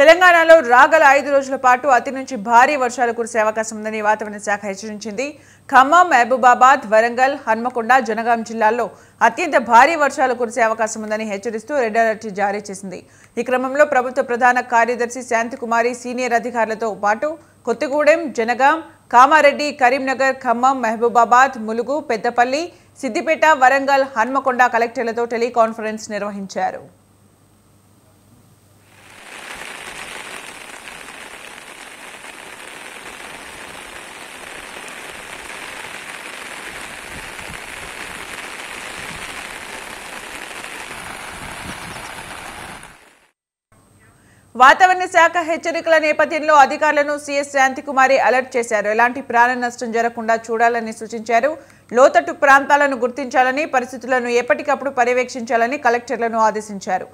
తెలంగాణలో రాగల ఐదు రోజుల పాటు అతి నుంచి భారీ వర్షాలు కురిసే అవకాశం ఉందని వాతావరణ శాఖ హెచ్చరించింది ఖమ్మం మహబూబాబాద్ వరంగల్ హన్మకొండ జనగాం జిల్లాల్లో అత్యంత భారీ వర్షాలు కురిసే అవకాశం ఉందని హెచ్చరిస్తూ రెడ్ అలర్ట్ జారీ చేసింది ఈ క్రమంలో ప్రభుత్వ ప్రధాన కార్యదర్శి శాంతికుమారి సీనియర్ అధికారులతో పాటు కొత్తగూడెం జనగాం కామారెడ్డి కరీంనగర్ ఖమ్మం మహబూబాబాద్ ములుగు పెద్దపల్లి సిద్దిపేట వరంగల్ హన్మకొండ కలెక్టర్లతో టెలికాన్ఫరెన్స్ నిర్వహించారు వాతావరణ శాఖ హెచ్చరికల నేపథ్యంలో అధికారులను సీఎస్ శాంతికుమారి అలర్ట్ చేశారు ఎలాంటి ప్రాణ నష్టం జరగకుండా చూడాలని సూచించారు లోతట్టు ప్రాంతాలను గుర్తించాలని పరిస్థితులను ఎప్పటికప్పుడు పర్యవేక్షించాలని కలెక్టర్లను ఆదేశించారు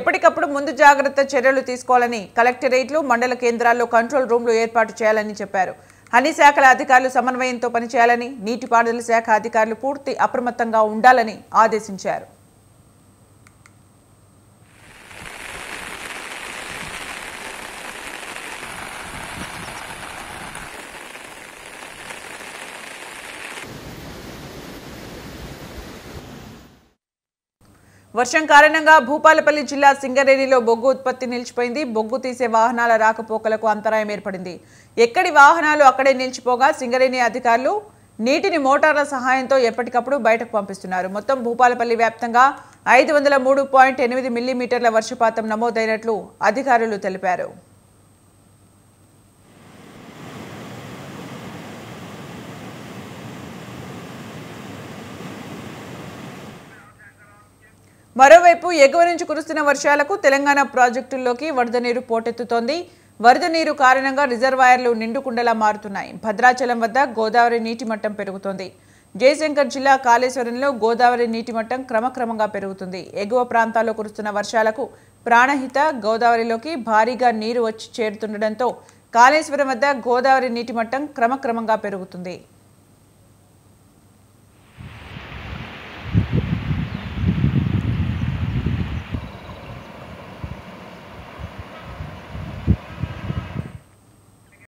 ఎప్పటికప్పుడు ముందు జాగ్రత్త చర్యలు తీసుకోవాలని కలెక్టరేట్లు మండల కేంద్రాల్లో కంట్రోల్ రూమ్లు ఏర్పాటు చేయాలని చెప్పారు అన్ని శాఖల అధికారులు సమన్వయంతో పనిచేయాలని నీటిపారుదల శాఖ అధికారులు పూర్తి అప్రమత్తంగా ఉండాలని ఆదేశించారు వర్షం కారణంగా భూపాలపల్లి జిల్లా సింగరేణిలో బొగ్గు ఉత్పత్తి నిలిచిపోయింది బొగ్గు తీసే వాహనాల రాకపోకలకు అంతరాయం ఏర్పడింది ఎక్కడి వాహనాలు అక్కడే నిలిచిపోగా సింగరేణి అధికారులు నీటిని మోటార్ల సహాయంతో ఎప్పటికప్పుడు బయటకు పంపిస్తున్నారు మొత్తం భూపాలపల్లి వ్యాప్తంగా ఐదు వందల మూడు పాయింట్ ఎనిమిది మిల్లీమీటర్ల వర్షపాతం నమోదైనట్లు అధికారులు తెలిపారు మరోవైపు ఎగువ నుంచి కురుస్తున్న వర్షాలకు తెలంగాణ ప్రాజెక్టుల్లోకి వరద నీరు పోటెత్తుతోంది వరద నీరు కారణంగా రిజర్వాయర్లు నిండుకుండలా మారుతున్నాయి భద్రాచలం వద్ద గోదావరి నీటి మట్టం పెరుగుతోంది జయశంకర్ జిల్లా కాళేశ్వరంలో గోదావరి నీటి మట్టం క్రమక్రమంగా పెరుగుతుంది ఎగువ ప్రాంతాల్లో కురుస్తున్న వర్షాలకు ప్రాణహిత గోదావరిలోకి భారీగా నీరు వచ్చి చేరుతుండటంతో కాళేశ్వరం వద్ద గోదావరి నీటి మట్టం క్రమక్రమంగా పెరుగుతుంది